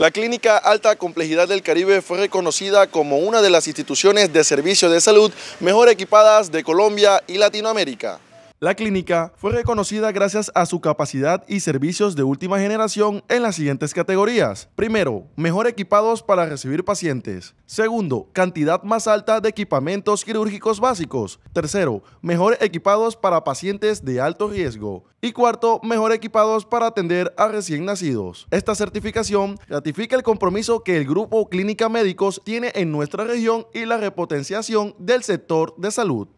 La Clínica Alta Complejidad del Caribe fue reconocida como una de las instituciones de servicio de salud mejor equipadas de Colombia y Latinoamérica. La clínica fue reconocida gracias a su capacidad y servicios de última generación en las siguientes categorías. Primero, mejor equipados para recibir pacientes. Segundo, cantidad más alta de equipamientos quirúrgicos básicos. Tercero, mejor equipados para pacientes de alto riesgo. Y cuarto, mejor equipados para atender a recién nacidos. Esta certificación ratifica el compromiso que el Grupo Clínica Médicos tiene en nuestra región y la repotenciación del sector de salud.